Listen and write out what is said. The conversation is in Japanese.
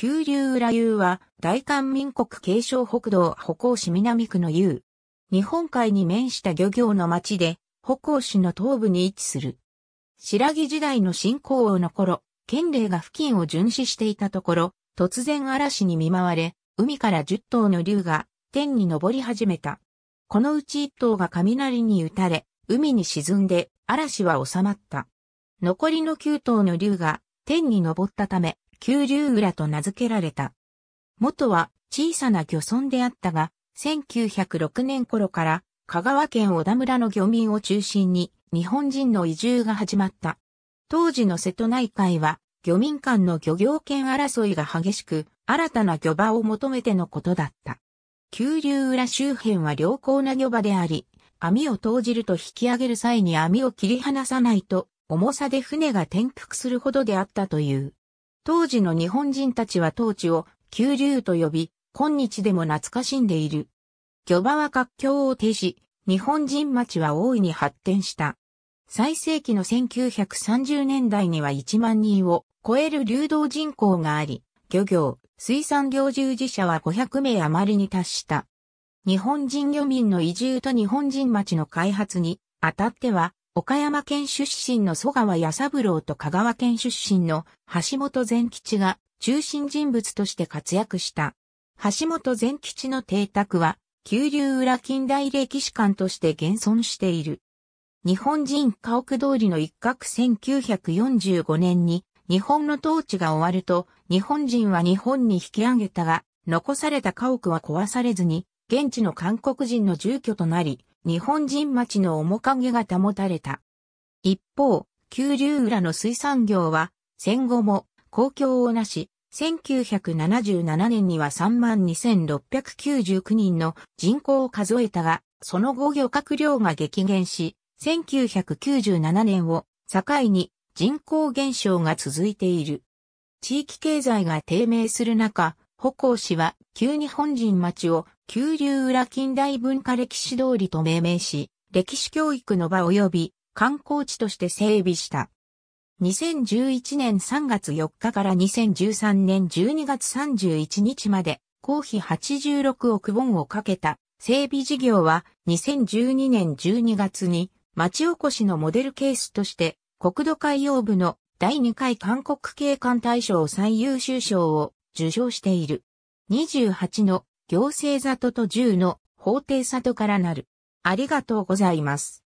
九流裏流は、大韓民国継承北道歩行市南区の遊。日本海に面した漁業の町で、北欧市の東部に位置する。白木時代の新興王の頃、県令が付近を巡視していたところ、突然嵐に見舞われ、海から10頭の竜が天に昇り始めた。このうち1頭が雷に打たれ、海に沈んで嵐は収まった。残りの9頭の竜が天に昇ったため、九竜浦と名付けられた。元は小さな漁村であったが、1906年頃から香川県小田村の漁民を中心に日本人の移住が始まった。当時の瀬戸内海は漁民間の漁業権争いが激しく、新たな漁場を求めてのことだった。九竜浦周辺は良好な漁場であり、網を投じると引き上げる際に網を切り離さないと、重さで船が転覆するほどであったという。当時の日本人たちは当地を急流と呼び、今日でも懐かしんでいる。漁場は活況を呈し、日本人町は大いに発展した。最盛期の1930年代には1万人を超える流動人口があり、漁業、水産業従事者は500名余りに達した。日本人漁民の移住と日本人町の開発にあたっては、岡山県出身の曽川や三郎と香川県出身の橋本善吉が中心人物として活躍した。橋本善吉の邸宅は、旧流裏近代歴史館として現存している。日本人家屋通りの一角1945年に日本の統治が終わると日本人は日本に引き上げたが残された家屋は壊されずに現地の韓国人の住居となり日本人町の面影が保たれた。一方、九龍浦の水産業は戦後も公共をなし、1977年には32,699人の人口を数えたが、その後漁獲量が激減し、1997年を境に人口減少が続いている。地域経済が低迷する中、歩行氏は旧日本人町を旧流裏近代文化歴史通りと命名し、歴史教育の場及び観光地として整備した。2011年3月4日から2013年12月31日まで公費86億ウォンをかけた整備事業は2012年12月に町おこしのモデルケースとして国土海洋部の第2回韓国警官大賞最優秀賞を受賞している。28の行政里と10の法定里からなる。ありがとうございます。